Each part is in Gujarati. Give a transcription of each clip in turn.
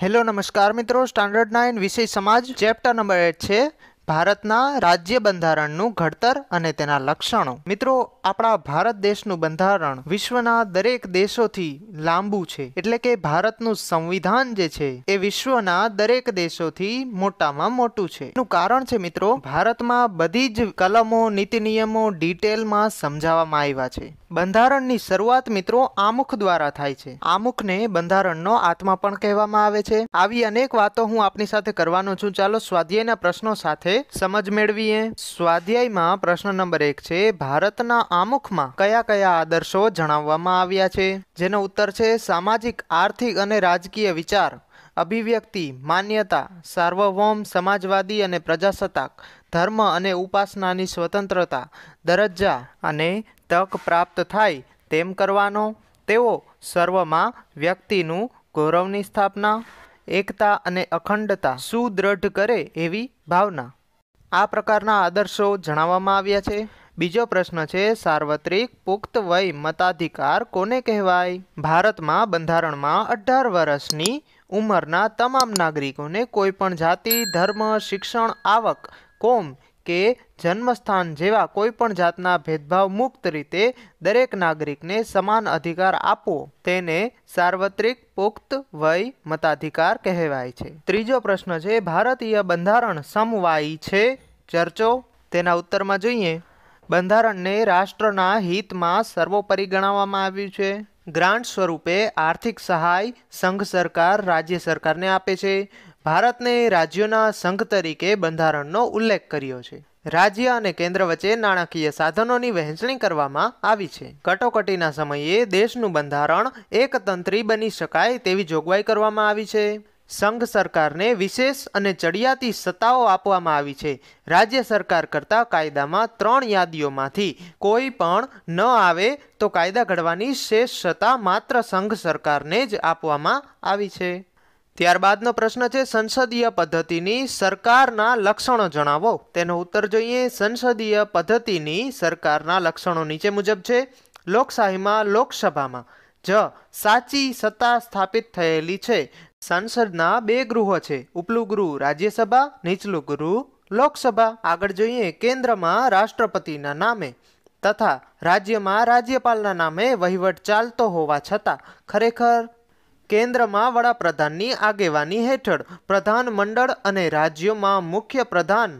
હેલો નમસ્કાર મિત્રો સ્ટાન્ડર્ડ નાઇન વિષય સમાજ ચેપ્ટર નંબર એટ છે ભારતના રાજ્ય બંધારણનું ઘડતર અને તેના લક્ષણો મિત્રો આપણા ભારત દેશનું બંધારણ વિશ્વના દરેક દેશોથી લાંબુ છે એટલે કે ભારતનું સંવિધાન જે છે એ વિશ્વના દરેક દેશોથી મોટામાં મોટું છે એનું કારણ છે મિત્રો ભારતમાં બધી જ કલમો નીતિ નિયમો ડિટેલમાં સમજાવવામાં આવ્યા છે બંધારણની શરૂઆત મિત્રો આમુખ દ્વારા થાય છે આમુખને બંધારણનો આત્મા પણ કહેવામાં આવે છે આવી અનેક વાતો હું આપની સાથે કરવાનો છું ચાલો સ્વાધ્યાયના પ્રશ્નો સાથે હવે સમજ મેળવીએ સ્વાધ્યાયમાં પ્રશ્ન નંબર એક છે ભારતના આમુખમાં કયા કયા આદર્શો જણાવવામાં આવ્યા છે જેનો ઉત્તર છે સામાજિક આર્થિક અને રાજકીય વિચાર અભિવ્યક્તિ માન્યતા સાર્વભૌમ સમાજવાદી અને પ્રજાસત્તાક ધર્મ અને ઉપાસનાની સ્વતંત્રતા દરજ્જા અને તક પ્રાપ્ત થાય તેમ કરવાનો તેઓ સર્વમાં વ્યક્તિનું ગૌરવની સ્થાપના એકતા અને અખંડતા સુદ્રઢ કરે એવી ભાવના આ પ્રકારના આદર્શો જણાવવામાં આવ્યા છે બીજો પ્રશ્ન છે સાર્વત્રિક પુખ્ત વય મતાધિકાર કોને કહેવાય ભારતમાં બંધારણમાં અઢાર વર્ષની ઉંમરના તમામ નાગરિકોને કોઈપણ જાતિ ધર્મ શિક્ષણ આવક કોમ કે જન્મસ્થાન જેવા કોઈપણ જાતના ભેદભાવ મુક્ત રીતે દરેક નાગરિકને સમાન અધિકાર આપવો તેને સાર્વત્રિક પુખ્ત વય મતાધિકાર કહેવાય છે ત્રીજો પ્રશ્ન છે ભારતીય બંધારણ સમવાયી છે ચર્ચો તેના ઉત્તરમાં જોઈએ બંધારણને રાષ્ટ્રના હિતમાં સર્વોપરી ગણાવવામાં આવ્યું છે ગ્રાન્ટ સ્વરૂપે આર્થિક સહાય સંઘ સરકાર રાજ્ય સરકારને આપે છે ભારતને રાજ્યોના સંઘ તરીકે બંધારણનો ઉલ્લેખ કર્યો છે રાજ્ય અને કેન્દ્ર વચ્ચે નાણાકીય સાધનોની વહેંચણી કરવામાં આવી છે કટોકટીના સમયે દેશનું બંધારણ એકતંત્રી બની શકાય તેવી જોગવાઈ કરવામાં આવી છે સંઘ સરકારને વિશેષ અને ચડિયાતી સત્તાઓ આપવામાં આવી છે રાજ્ય સરકાર કરતાં કાયદામાં ત્રણ યાદીઓમાંથી કોઈ પણ ન આવે તો કાયદા ઘડવાની શેષ સત્તા માત્ર સંઘ સરકારને જ આપવામાં આવી છે ત્યારબાદનો પ્રશ્ન છે સંસદીય પદ્ધતિની સરકારના લક્ષણો જણાવો તેનો ઉત્તર જોઈએ સંસદીય પદ્ધતિની સરકારના લક્ષણો નીચે મુજબ છે લોકશાહીમાં લોકસભામાં જ સાચી સત્તા સ્થાપિત થયેલી છે સંસદના બે ગૃહો છે ઉપલું ગૃહ રાજ્યસભા નીચલું ગૃહ લોકસભા આગળ જોઈએ કેન્દ્રમાં રાષ્ટ્રપતિના નામે તથા રાજ્યમાં રાજ્યપાલના નામે વહીવટ ચાલતો હોવા છતાં ખરેખર કેન્દ્રમાં વડાપ્રધાનની આગેવાની હેઠળ પ્રધાનમંડળ અને રાજ્યોમાં મુખ્ય પ્રધાન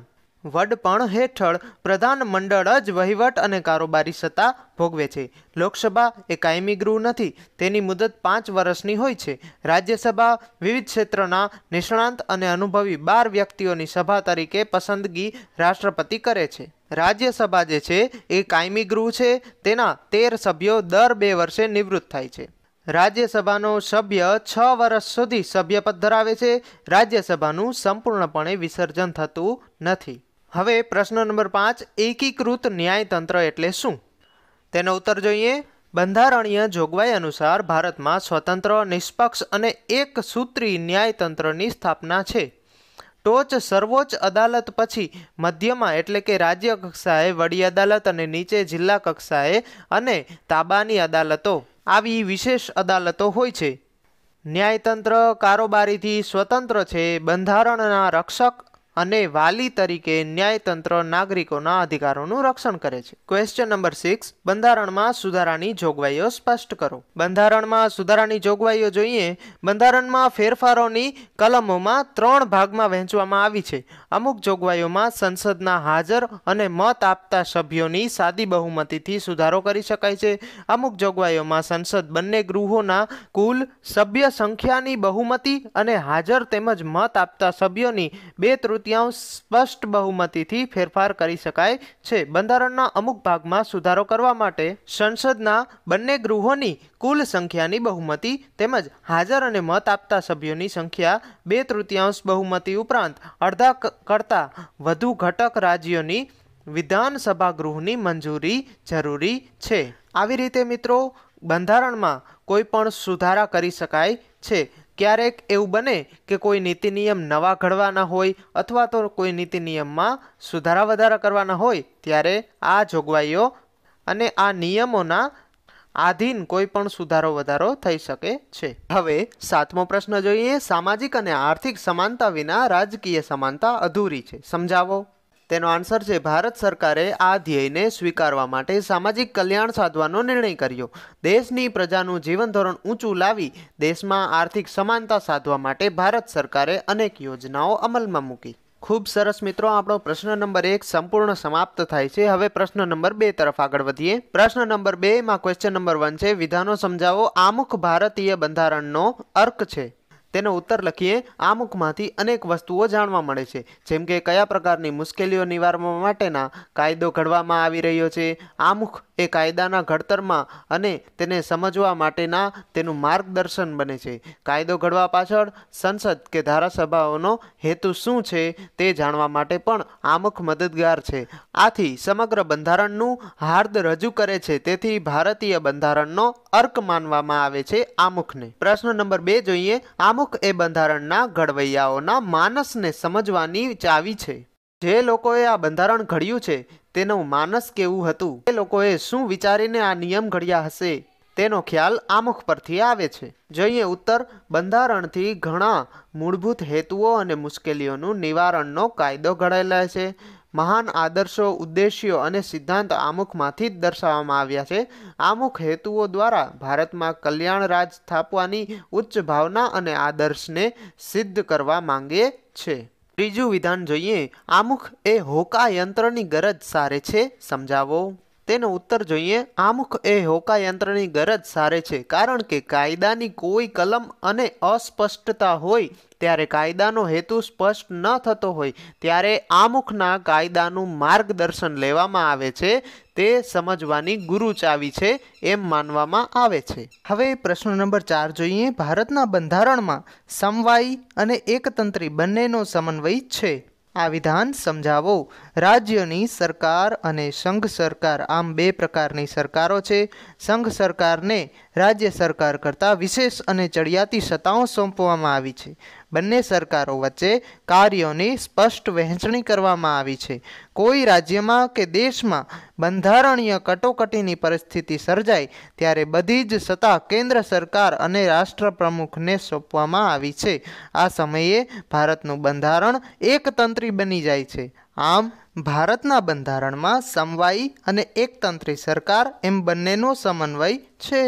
વડપણ હેઠળ પ્રધાનમંડળ જ વહીવટ અને કારોબારી સત્તા ભોગવે છે લોકસભા એ કાયમી ગૃહ નથી તેની મુદત પાંચ વર્ષની હોય છે રાજ્યસભા વિવિધ ક્ષેત્રના નિષ્ણાંત અને અનુભવી બાર વ્યક્તિઓની સભા તરીકે પસંદગી રાષ્ટ્રપતિ કરે છે રાજ્યસભા જે છે એ કાયમી ગૃહ છે તેના તેર સભ્યો દર બે વર્ષે નિવૃત્ત થાય છે રાજ્યસભાનો સભ્ય છ વર્ષ સુધી સભ્યપદ ધરાવે છે રાજ્યસભાનું સંપૂર્ણપણે વિસર્જન થતું નથી હવે પ્રશ્ન નંબર પાંચ એકીકૃત ન્યાયતંત્ર એટલે શું તેનો ઉત્તર જોઈએ બંધારણીય જોગવાઈ અનુસાર ભારતમાં સ્વતંત્ર નિષ્પક્ષ અને એક સૂત્રી ન્યાયતંત્રની સ્થાપના છે ટોચ સર્વોચ્ચ અદાલત પછી મધ્યમાં એટલે કે રાજ્ય કક્ષાએ વડી અદાલત અને નીચે જિલ્લા કક્ષાએ અને તાબાની અદાલતો આવી વિશેષ અદાલતો હોય છે ન્યાયતંત્ર કારોબારીથી સ્વતંત્ર છે બંધારણના રક્ષક અને વાલી તરીકે ન્યાયતંત્ર નાગરિકોના અધિકારોનું રક્ષણ કરે છે ક્વેશ્ચન નંબર સિક્સ બંધારણમાં સુધારાની જોગવાઈઓ સ્પષ્ટ કરો બંધારણમાં સુધારાની જોગવાઈઓ જોઈએ બંધારણમાં ફેરફારોની કલમોમાં ત્રણ ભાગમાં વહેંચવામાં આવી છે અમુક જોગવાઈઓમાં સંસદના હાજર અને મત આપતા સભ્યોની સાદી બહુમતીથી સુધારો કરી શકાય છે અમુક જોગવાઈઓમાં સંસદ બંને ગૃહોના કુલ સભ્ય સંખ્યાની બહુમતી અને હાજર તેમજ મત આપતા સભ્યોની બે તૃતીયાંશ સ્પષ્ટ બહુમતીથી ફેરફાર કરી શકાય છે બંધારણના અમુક ભાગમાં સુધારો કરવા માટે સંસદના બંને ગૃહોની કુલ સંખ્યાની બહુમતી તેમજ હાજર અને મત આપતા સભ્યોની સંખ્યા બે તૃતીયાંશ બહુમતી ઉપરાંત અડધા કરતાં વધુ ઘટક રાજ્યોની વિધાનસભા ગૃહની મંજૂરી જરૂરી છે આવી રીતે મિત્રો બંધારણમાં કોઈ પણ સુધારા કરી શકાય છે ક્યારેક એવું બને કે કોઈ નીતિ નિયમ નવા ઘડવાના હોય અથવા તો કોઈ નીતિ નિયમમાં સુધારા વધારા કરવાના હોય ત્યારે આ જોગવાઈઓ અને આ નિયમોના આધીન કોઈ પણ સુધારો વધારો થઈ શકે છે હવે સાતમો પ્રશ્ન જોઈએ સામાજિક અને આર્થિક સમાનતા વિના રાજકીય સમાનતા અધૂરી છે સમજાવો તેનો આન્સર છે ભારત સરકારે આ ધ્યેયને સ્વીકારવા માટે સામાજિક કલ્યાણ સાધવાનો નિર્ણય કર્યો દેશની પ્રજાનું જીવન ધોરણ ઊંચું લાવી દેશમાં આર્થિક સમાનતા સાધવા માટે ભારત સરકારે અનેક યોજનાઓ અમલમાં મૂકી ખૂબ સરસ મિત્રો આપણો પ્રશ્ન નંબર એક સંપૂર્ણ સમાપ્ત થાય છે હવે પ્રશ્ન નંબર બે તરફ આગળ વધીએ પ્રશ્ન નંબર બે માં ક્વેશ્ચન નંબર વન છે વિધાનો સમજાવો આમુખ ભારતીય બંધારણનો અર્ક છે તેનો ઉત્તર લખીએ આ મુખમાંથી અનેક વસ્તુઓ જાણવા મળે છે જેમ કે કયા પ્રકારની મુશ્કેલીઓ નિવારવા માટેના કાયદો ઘડવામાં આવી રહ્યો છે આ મુખ એ કાયદાના ઘડતરમાં અને તેને સમજવા માટેના તેનું માર્ગદર્શન બને છે કાયદો ઘડવા પાછળ સંસદ કે ધારાસભાઓનો હેતુ શું છે તે જાણવા માટે પણ આમુખ મદદગાર છે આથી સમગ્ર બંધારણનું હાર્દ રજૂ કરે છે તેથી ભારતીય બંધારણનો અર્ક માનવામાં આવે છે આમુખને પ્રશ્ન નંબર બે જોઈએ આમુખ એ બંધારણના ઘડવૈયાઓના માનસને સમજવાની ચાવી છે જે લોકોએ આ બંધારણ ઘડ્યું છે તેનું માનસ કેવું હતું એ લોકોએ શું વિચારીને આ નિયમ ઘડ્યા હશે તેનો ખ્યાલ આમુખ પરથી આવે છે જોઈએ ઉત્તર બંધારણથી ઘણા મૂળભૂત હેતુઓ અને મુશ્કેલીઓનું નિવારણનો કાયદો ઘડાયેલા છે મહાન આદર્શો ઉદ્દેશ્યો અને સિદ્ધાંત આમુખમાંથી જ દર્શાવવામાં આવ્યા છે આમુખ હેતુઓ દ્વારા ભારતમાં કલ્યાણ રાજ સ્થાપવાની ઉચ્ચ ભાવના અને આદર્શને સિદ્ધ કરવા માંગે છે ત્રીજું વિધાન જોઈએ આમુખ એ હોકા યંત્રની ગરજ સારે છે સમજાવો તેનો ઉત્તર જોઈએ આમુખ એ હોકાયંત્રની ગરજ સારે છે કારણ કે કાયદાની કોઈ કલમ અને અસ્પષ્ટતા હોય ત્યારે કાયદાનો હેતુ સ્પષ્ટ ન થતો હોય ત્યારે આમુખના કાયદાનું માર્ગદર્શન લેવામાં આવે છે તે સમજવાની ગુરુ ચાવી છે એમ માનવામાં આવે છે હવે પ્રશ્ન નંબર ચાર જોઈએ ભારતના બંધારણમાં સમવાય અને એકતંત્રી બંનેનો સમન્વય છે આ વિધાન સમજાવો રાજ્યની સરકાર અને સંઘ સરકાર આમ બે પ્રકારની સરકારો છે સંઘ સરકારને રાજ્ય સરકાર કરતાં વિશેષ અને ચડિયાતી સત્તાઓ સોંપવામાં આવી છે બંને સરકારો વચ્ચે કાર્યોની સ્પષ્ટ વહેંચણી કરવામાં આવી છે કોઈ રાજ્યમાં કે દેશમાં બંધારણીય કટોકટીની પરિસ્થિતિ સર્જાય ત્યારે બધી જ સત્તા કેન્દ્ર સરકાર અને રાષ્ટ્રપ્રમુખને સોંપવામાં આવી છે આ સમયે ભારતનું બંધારણ એકતંત્રી બની જાય છે આમ ભારતના બંધારણમાં સમવાય અને એકતંત્રી સરકાર એમ બંનેનો સમન્વય છે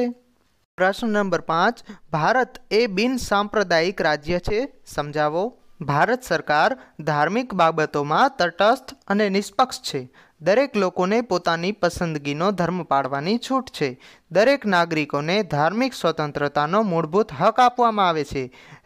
પ્રશ્ન નંબર પાંચ ભારત એ બિન સાંપ્રદાયિક રાજ્ય છે સમજાવો ભારત સરકાર ધાર્મિક બાબતોમાં તટસ્થ અને નિષ્પક્ષ છે દરેક લોકોને પોતાની પસંદગીનો ધર્મ પાડવાની છૂટ છે દરેક નાગરિકોને ધાર્મિક સ્વતંત્રતાનો મૂળભૂત હક આપવામાં આવે છે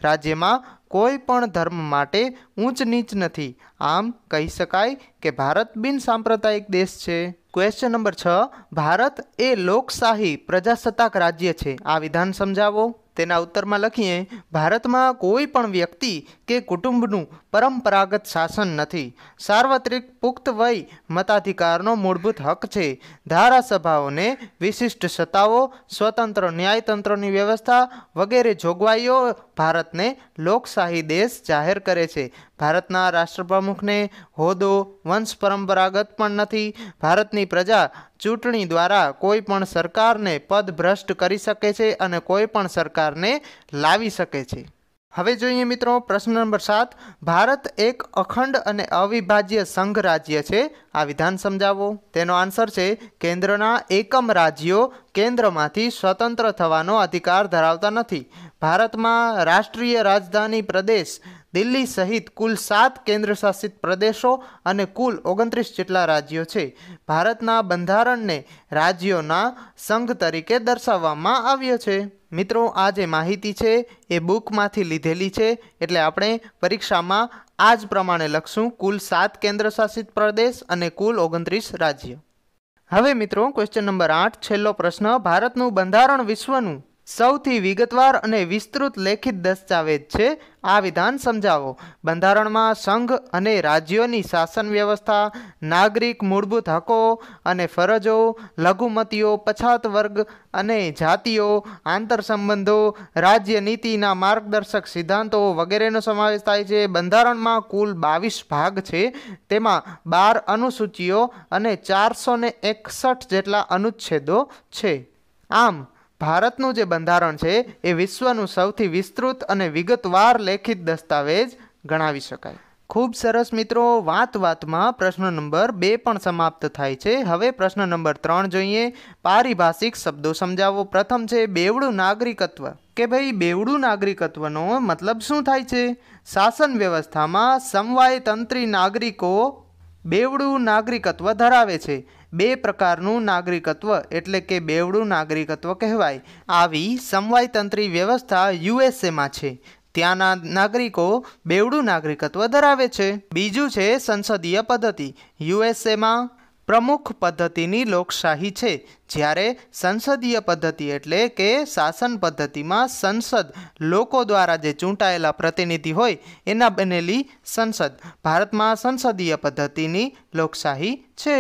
રાજ્યમાં કોઈ પણ ધર્મ માટે ઊંચ નીચ નથી આમ કહી શકાય કે ભારત બિન સાંપ્રદાયિક દેશ છે ક્વેશ્ચન નંબર છ ભારત એ લોકશાહી પ્રજાસત્તાક રાજ્ય છે આ વિધાન સમજાવો તેના ઉત્તરમાં લખીએ ભારતમાં કોઈ પણ વ્યક્તિ કે કુટુંબનું પરંપરાગત શાસન નથી સાર્વત્રિક પુખ્ત વય મતાધિકારનો મૂળભૂત હક છે ધારાસભાઓને વિશિષ્ટ સત્તાઓ સ્વતંત્ર ન્યાયતંત્રની વ્યવસ્થા વગેરે જોગવાઈઓ ભારતને લોકશાહી દેશ જાહેર કરે છે ભારતના રાષ્ટ્રપ્રમુખને હોદ્દો વંશ પરંપરાગત પણ નથી ભારતની પ્રજા ચૂંટણી દ્વારા કોઈ પણ સરકારને પદભ્રષ્ટ કરી શકે છે અને કોઈ પણ સરકારને લાવી શકે છે હવે જોઈએ મિત્રો પ્રશ્ન નંબર સાત ભારત એક અખંડ અને અવિભાજ્ય સંઘ રાજ્ય છે આ વિધાન સમજાવો તેનો આન્સર છે કેન્દ્રના એકમ રાજ્યો કેન્દ્રમાંથી સ્વતંત્ર થવાનો અધિકાર ધરાવતા નથી ભારતમાં રાષ્ટ્રીય રાજધાની પ્રદેશ દિલ્હી સહિત કુલ સાત કેન્દ્રશાસિત પ્રદેશો અને કુલ ઓગણત્રીસ જેટલા રાજ્યો છે ભારતના બંધારણને રાજ્યોના સંઘ તરીકે દર્શાવવામાં આવ્યો છે મિત્રો આ જે માહિતી છે એ બુકમાંથી લીધેલી છે એટલે આપણે પરીક્ષામાં આ જ પ્રમાણે લખશું કુલ સાત કેન્દ્રશાસિત પ્રદેશ અને કુલ ઓગણત્રીસ રાજ્ય હવે મિત્રો ક્વેશ્ચન નંબર આઠ છેલ્લો પ્રશ્ન ભારતનું બંધારણ વિશ્વનું સૌથી વિગતવાર અને વિસ્તૃત લેખિત દસ્તાવેજ છે આ વિધાન સમજાવો બંધારણમાં સંઘ અને રાજ્યોની શાસન વ્યવસ્થા નાગરિક મૂળભૂત હકો અને ફરજો લઘુમતીઓ પછાત વર્ગ અને જાતિઓ આંતરસંબંધો સંબંધો રાજ્ય નીતિના માર્ગદર્શક સિદ્ધાંતો વગેરેનો સમાવેશ થાય છે બંધારણમાં કુલ બાવીસ ભાગ છે તેમાં બાર અનુસૂચિઓ અને ચારસો એકસઠ જેટલા અનુચ્છેદો છે આમ ભારતનું જે બંધારણ છે એ વિશ્વનું સૌથી વિસ્તૃત અને વિગતવાર લેખિત દસ્તાવેજ ગણાવી શકાય ખૂબ સરસ મિત્રો વાત વાતમાં પ્રશ્ન નંબર બે પણ સમાપ્ત થાય છે હવે પ્રશ્ન નંબર ત્રણ જોઈએ પારિભાષિક શબ્દો સમજાવો પ્રથમ છે બેવડું નાગરિકત્વ કે ભાઈ બેવડું નાગરિકત્વનો મતલબ શું થાય છે શાસન વ્યવસ્થામાં સમવાયતંત્રી નાગરિકો બેવડું નાગરિકત્વ ધરાવે છે બે પ્રકારનું નાગરિકત્વ એટલે કે બેવડું નાગરિકત્વ કહેવાય આવી સમવાયતંત્રી વ્યવસ્થા યુએસએમાં છે ત્યાંના નાગરિકો બેવડું નાગરિકત્વ ધરાવે છે બીજું છે સંસદીય પદ્ધતિ યુએસએમાં પ્રમુખ પદ્ધતિની લોકશાહી છે જ્યારે સંસદીય પદ્ધતિ એટલે કે શાસન પદ્ધતિમાં સંસદ લોકો દ્વારા જે ચૂંટાયેલા પ્રતિનિધિ હોય એના બનેલી સંસદ ભારતમાં સંસદીય પદ્ધતિની લોકશાહી છે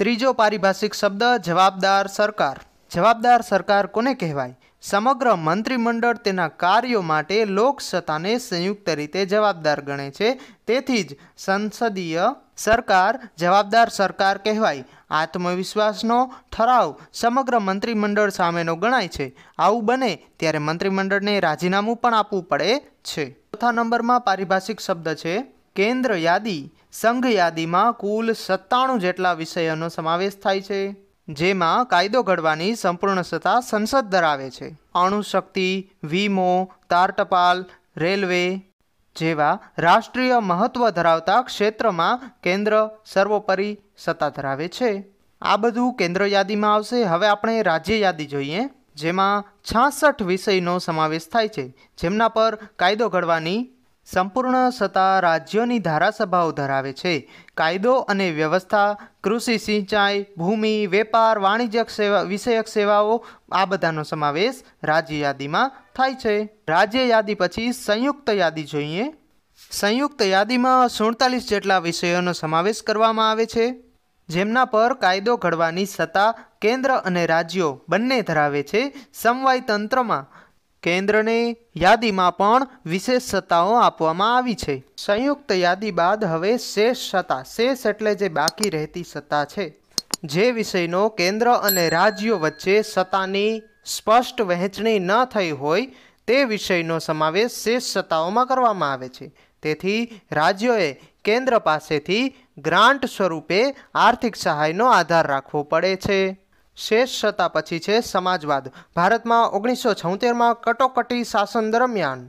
ત્રીજો પારિભાષિક શબ્દ જવાબદાર સરકાર જવાબદાર સરકાર કોને કહેવાય સમગ્ર મંત્રીમંડળ તેના કાર્યો માટે લોકસત્તાને સંયુક્ત રીતે જવાબદાર ગણે છે તેથી જ સંસદીય સરકાર જવાબદાર સરકાર કહેવાય આત્મવિશ્વાસનો ઠરાવ સમગ્ર મંત્રીમંડળ સામેનો ગણાય છે આવું બને ત્યારે મંત્રીમંડળને રાજીનામું પણ આપવું પડે છે ચોથા નંબરમાં પારિભાષિક શબ્દ છે કેન્દ્ર યાદી સંઘ યાદીમાં કુલ સત્તાણું જેટલા વિષયોનો સમાવેશ થાય છે જેમાં કાયદો ઘડવાની સંપૂર્ણ સત્તા સંસદ ધરાવે છે અણુશક્તિ વીમો તાર ટપાલ રેલવે જેવા રાષ્ટ્રીય મહત્વ ધરાવતા ક્ષેત્રમાં કેન્દ્ર સર્વોપરી સત્તા ધરાવે છે આ બધું કેન્દ્ર યાદીમાં આવશે હવે આપણે રાજ્ય યાદી જોઈએ જેમાં છાસઠ વિષયનો સમાવેશ થાય છે જેમના પર કાયદો ઘડવાની સંપૂર્ણ સત્તા રાજ્યોની ધારાસભાઓ ધરાવે છે કાયદો અને વ્યવસ્થા કૃષિ સિંચાઈ ભૂમિ વેપાર વાણિજ્યક સેવા વિષયક સેવાઓ આ બધાનો સમાવેશ રાજ્ય યાદીમાં થાય છે રાજ્ય યાદી પછી સંયુક્ત યાદી જોઈએ સંયુક્ત યાદીમાં સુડતાલીસ જેટલા વિષયોનો સમાવેશ કરવામાં આવે છે જેમના પર કાયદો ઘડવાની સત્તા કેન્દ્ર અને રાજ્યો બંને ધરાવે છે સમવાય તંત્રમાં કેન્દ્રને યાદીમાં પણ વિશેષ સત્તાઓ આપવામાં આવી છે સંયુક્ત યાદી બાદ હવે શેષ સત્તા શેષ એટલે જે બાકી રહેતી સત્તા છે જે વિષયનો કેન્દ્ર અને રાજ્યો વચ્ચે સત્તાની સ્પષ્ટ વહેંચણી ન થઈ હોય તે વિષયનો સમાવેશ શેષ સત્તાઓમાં કરવામાં આવે છે તેથી રાજ્યોએ કેન્દ્ર પાસેથી ગ્રાન્ટ સ્વરૂપે આર્થિક સહાયનો આધાર રાખવો પડે છે શેષ સત્તા પછી છે સમાજવાદ ભારતમાં ઓગણીસો છોતેરમાં કટોકટી શાસન દરમિયાન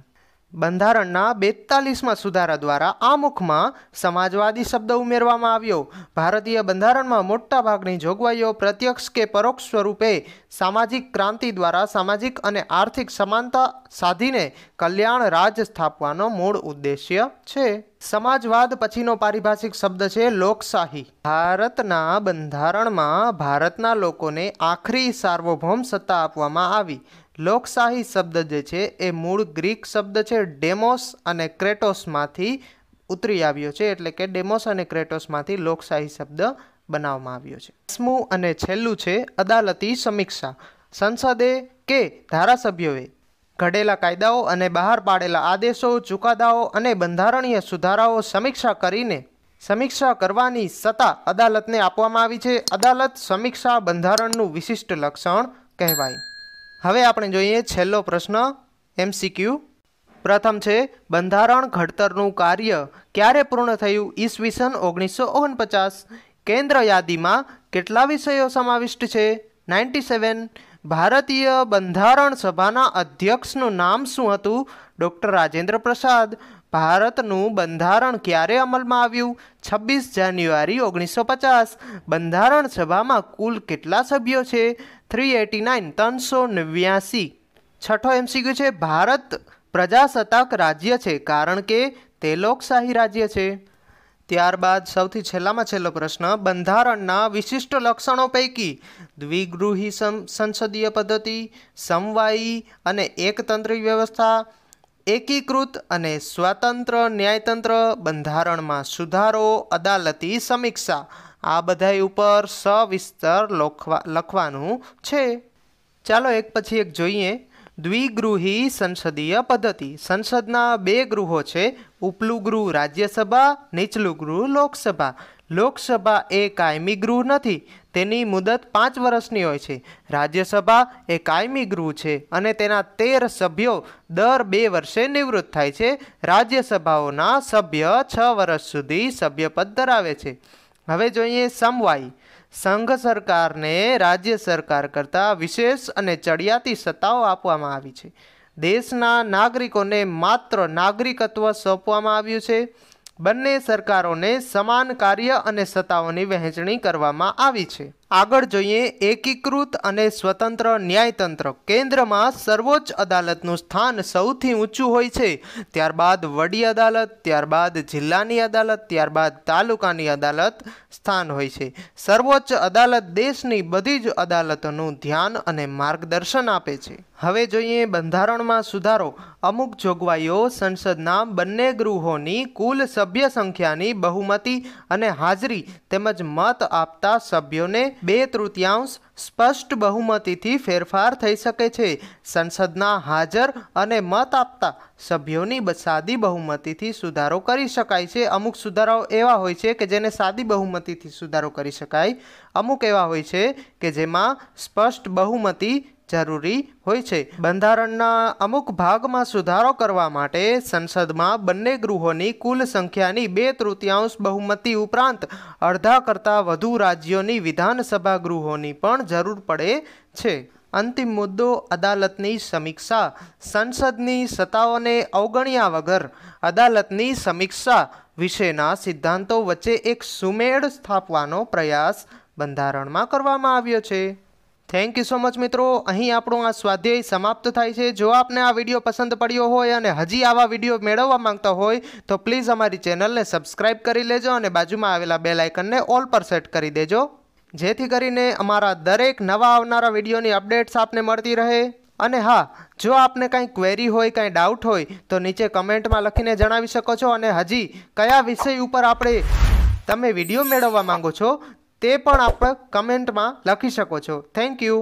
બંધારણના બેતાલીસમાં સુધારા દ્વારા આ મુખમાં સમાજવાદી શબ્દ ઉમેરવામાં આવ્યો ભારતીય બંધારણમાં મોટાભાગની જોગવાઈઓ પ્રત્યક્ષ કે પરોક્ષ સ્વરૂપે સામાજિક ક્રાંતિ દ્વારા સામાજિક અને આર્થિક સમાનતા સાધીને કલ્યાણ રાજ સ્થાપવાનો મૂળ ઉદ્દેશ્ય છે સમાજવાદ પછીનો પારિભાષિક શબ્દ છે લોકશાહી ભારતના બંધારણમાં ભારતના લોકોને આખરી સાર્વભૌમ સત્તા આપવામાં આવી લોકશાહી શબ્દ જે છે એ મૂળ ગ્રીક શબ્દ છે ડેમોસ અને ક્રેટોસમાંથી ઉતરી આવ્યો છે એટલે કે ડેમોસ અને ક્રેટોસમાંથી લોકશાહી શબ્દ બનાવવામાં આવ્યો છે દસમું અને છેલ્લું છે અદાલતી સમીક્ષા સંસદે કે ધારાસભ્યોએ ઘડેલા કાયદાઓ અને બહાર પાડેલા આદેશો ચુકાદાઓ અને બંધારણીય સુધારાઓ સમીક્ષા કરીને સમીક્ષા કરવાની સત્તા અદાલતને આપવામાં આવી છે અદાલત સમીક્ષા બંધારણનું વિશિષ્ટ લક્ષણ કહેવાય હવે આપણે જોઈએ છેલ્લો પ્રશ્ન એમસીક્યુ પ્રથમ છે બંધારણ ઘડતરનું કાર્ય ક્યારે પૂર્ણ થયું ઈસવીસન ઓગણીસો ઓગણપચાસ કેન્દ્ર યાદીમાં કેટલા વિષયો સમાવિષ્ટ છે નાઇન્ટી સેવન ભારતીય બંધારણ સભાના અધ્યક્ષનું નામ શું હતું ડૉક્ટર રાજેન્દ્ર પ્રસાદ ભારતનું બંધારણ ક્યારે અમલમાં આવ્યું છવ્વીસ જાન્યુઆરી ઓગણીસો પચાસ બંધારણ સભામાં કુલ કેટલા સભ્યો છે થ્રી એટી નાઇન ત્રણસો નેવ્યાસી છઠ્ઠો એમસીક્યુ છે ભારત પ્રજાસત્તાક રાજ્ય છે કારણ કે તે લોકશાહી રાજ્ય છે ત્યારબાદ સૌથી છેલ્લામાં છેલ્લો પ્રશ્ન બંધારણના વિશિષ્ટ લક્ષણો પૈકી દ્વિગૃહી સંસદીય પદ્ધતિ સમવાયી અને એકતંત્રી વ્યવસ્થા એકીકૃત અને સ્વતંત્ર ન્યાયતંત્ર બંધારણમાં સુધારો અદાલતી સમીક્ષા આ બધાય ઉપર સવિસ્તર લખવાનું છે ચાલો એક પછી એક જોઈએ દ્વિગૃહી સંસદીય પદ્ધતિ સંસદના બે ગૃહો છે ઉપલું ગૃહ રાજ્યસભા નીચલું ગૃહ લોકસભા લોકસભા એ કાયમી ગૃહ નથી તેની મુદત પાંચ વર્ષની હોય છે રાજ્યસભા એ કાયમી ગૃહ છે અને તેના તેર સભ્યો દર બે વર્ષે નિવૃત્ત થાય છે રાજ્યસભાઓના સભ્ય છ વર્ષ સુધી સભ્યપદ ધરાવે છે હવે જોઈએ સમવાય સંઘ સરકારને રાજ્ય સરકાર કરતાં વિશેષ અને ચડિયાતી સત્તાઓ આપવામાં આવી છે દેશના નાગરિકોને માત્ર નાગરિકત્વ સોંપવામાં આવ્યું છે બંને સરકારોને સમાન કાર્ય અને સત્તાઓની વહેંચણી કરવામાં આવી છે આગળ જોઈએ એકીકૃત અને સ્વતંત્ર ન્યાયતંત્ર કેન્દ્રમાં સર્વોચ્ચ અદાલતનું સ્થાન સૌથી ઊંચું હોય છે ત્યારબાદ વડી અદાલત ત્યારબાદ જિલ્લાની અદાલત ત્યારબાદ તાલુકાની અદાલત સ્થાન હોય છે સર્વોચ્ચ અદાલત દેશની બધી જ અદાલતોનું ધ્યાન અને માર્ગદર્શન આપે છે હવે જોઈએ બંધારણમાં સુધારો અમુક જોગવાઈઓ સંસદના બંને ગૃહોની કુલ સભ્ય સંખ્યાની બહુમતી અને હાજરી તેમજ મત આપતા સભ્યોને બે તૃતીયાંશ સ્પષ્ટ બહુમતીથી ફેરફાર થઈ શકે છે સંસદના હાજર અને મત આપતા સભ્યોની સાદી બહુમતીથી સુધારો કરી શકાય છે અમુક સુધારાઓ એવા હોય છે કે જેને સાદી બહુમતીથી સુધારો કરી શકાય અમુક એવા હોય છે કે જેમાં સ્પષ્ટ બહુમતી જરૂરી હોય છે બંધારણના અમુક ભાગમાં સુધારો કરવા માટે સંસદમાં બંને ગૃહોની કુલ સંખ્યાની બે તૃતીયાંશ બહુમતી ઉપરાંત અડધા કરતાં વધુ રાજ્યોની વિધાનસભા ગૃહોની પણ જરૂર પડે છે અંતિમ મુદ્દો અદાલતની સમીક્ષા સંસદની સત્તાઓને અવગણ્યા વગર અદાલતની સમીક્ષા વિશેના સિદ્ધાંતો વચ્ચે એક સુમેળ સ્થાપવાનો પ્રયાસ બંધારણમાં કરવામાં આવ્યો છે થેન્ક યુ સો મચ મિત્રો અહીં આપણો આ સ્વાધ્યાય સમાપ્ત થાય છે જો આપને આ વિડીયો પસંદ પડ્યો હોય અને હજી આવા વિડીયો મેળવવા માંગતા હોય તો પ્લીઝ અમારી ચેનલને સબસ્ક્રાઇબ કરી લેજો અને બાજુમાં આવેલા બે આઇકનને ઓલ પર સેટ કરી દેજો જેથી કરીને અમારા દરેક નવા આવનારા વિડીયોની અપડેટ્સ આપને મળતી રહે અને હા જો આપને કાંઈ ક્વેરી હોય કાંઈ ડાઉટ હોય તો નીચે કમેન્ટમાં લખીને જણાવી શકો છો અને હજી કયા વિષય ઉપર આપણે તમે વિડીયો મેળવવા માંગો છો તે પણ આપણે કમેન્ટમાં લખી શકો છો થેન્ક યુ